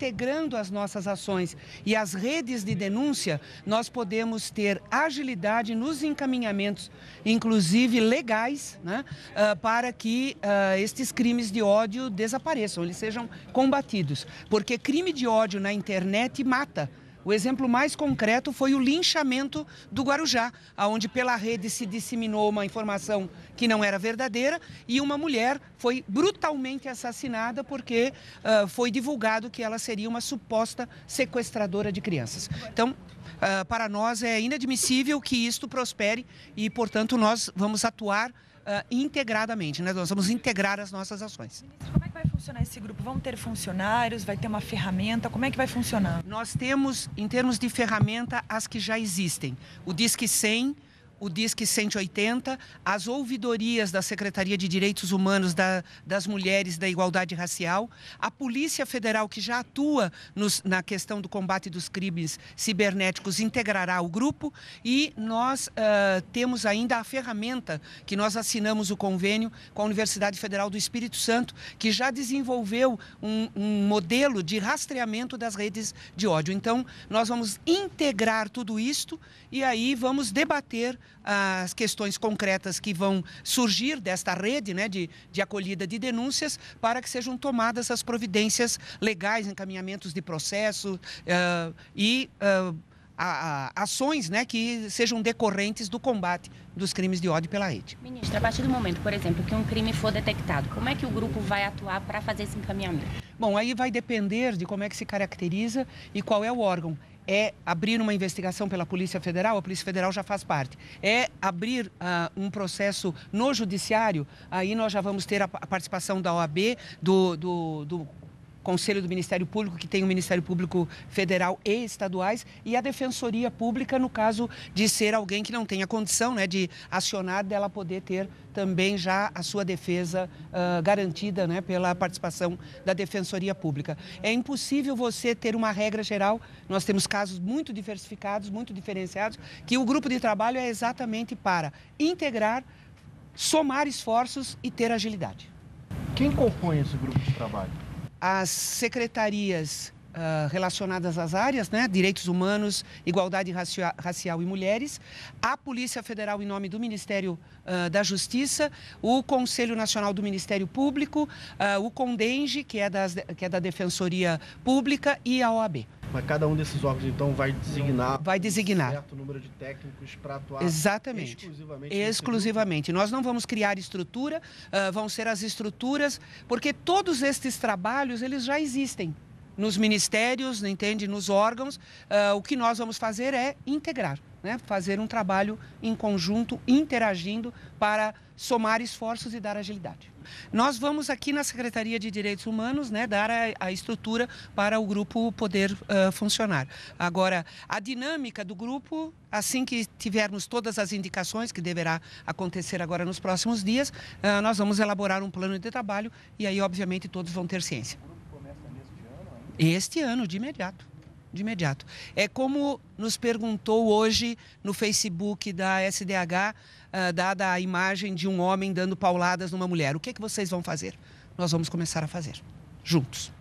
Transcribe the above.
integrando as nossas ações e as redes de denúncia, nós podemos ter agilidade nos encaminhamentos, inclusive legais, né, ah, para que ah, estes crimes de ódio desapareçam, eles sejam combatidos. Porque crime de ódio na internet mata. O exemplo mais concreto foi o linchamento do Guarujá, onde pela rede se disseminou uma informação que não era verdadeira e uma mulher foi brutalmente assassinada porque uh, foi divulgado que ela seria uma suposta sequestradora de crianças. Então, uh, para nós é inadmissível que isto prospere e, portanto, nós vamos atuar uh, integradamente, né? nós vamos integrar as nossas ações vai funcionar esse grupo? Vão ter funcionários? Vai ter uma ferramenta? Como é que vai funcionar? Nós temos, em termos de ferramenta, as que já existem. O Disque 100 o Disque 180, as ouvidorias da Secretaria de Direitos Humanos da, das Mulheres da Igualdade Racial, a Polícia Federal, que já atua nos, na questão do combate dos crimes cibernéticos, integrará o grupo e nós uh, temos ainda a ferramenta que nós assinamos o convênio com a Universidade Federal do Espírito Santo, que já desenvolveu um, um modelo de rastreamento das redes de ódio. Então, nós vamos integrar tudo isto e aí vamos debater as questões concretas que vão surgir desta rede né, de, de acolhida de denúncias para que sejam tomadas as providências legais, encaminhamentos de processo uh, e uh, a, a, ações né, que sejam decorrentes do combate dos crimes de ódio pela rede. Ministra, a partir do momento, por exemplo, que um crime for detectado, como é que o grupo vai atuar para fazer esse encaminhamento? Bom, aí vai depender de como é que se caracteriza e qual é o órgão é abrir uma investigação pela Polícia Federal, a Polícia Federal já faz parte. É abrir uh, um processo no Judiciário, aí nós já vamos ter a, participação da OAB, do, do, do Conselho do Ministério Público, que tem o Ministério Público Federal e estaduais, e a Defensoria Pública, no caso de ser alguém que não tenha condição né, de acionar, dela poder ter também já a sua defesa uh, garantida né, pela participação da Defensoria Pública. É impossível você ter uma regra geral, nós temos casos muito diversificados, muito diferenciados, que o grupo de trabalho é exatamente para integrar, somar esforços e ter agilidade. Quem compõe esse grupo de trabalho? as secretarias uh, relacionadas às áreas, né? direitos humanos, igualdade racia racial e mulheres, a Polícia Federal em nome do Ministério uh, da Justiça, o Conselho Nacional do Ministério Público, uh, o CONDENGE, que é, das, que é da Defensoria Pública, e a OAB. Mas cada um desses órgãos, então, vai designar. Vai designar. Um certo número de técnicos para atuar. Exatamente. Exclusivamente. Exclusivamente. Nós não vamos criar estrutura, uh, vão ser as estruturas, porque todos estes trabalhos, eles já existem nos ministérios, entende, nos órgãos, uh, o que nós vamos fazer é integrar, né? fazer um trabalho em conjunto, interagindo para somar esforços e dar agilidade. Nós vamos aqui na Secretaria de Direitos Humanos né, dar a, a estrutura para o grupo poder uh, funcionar. Agora, a dinâmica do grupo, assim que tivermos todas as indicações, que deverá acontecer agora nos próximos dias, uh, nós vamos elaborar um plano de trabalho e aí, obviamente, todos vão ter ciência. Este ano, de imediato. De imediato. É como nos perguntou hoje no Facebook da SDH, uh, ah, dada a imagem de um homem dando pauladas numa mulher. O que, é que vocês vão fazer? Nós vamos começar a fazer. Juntos.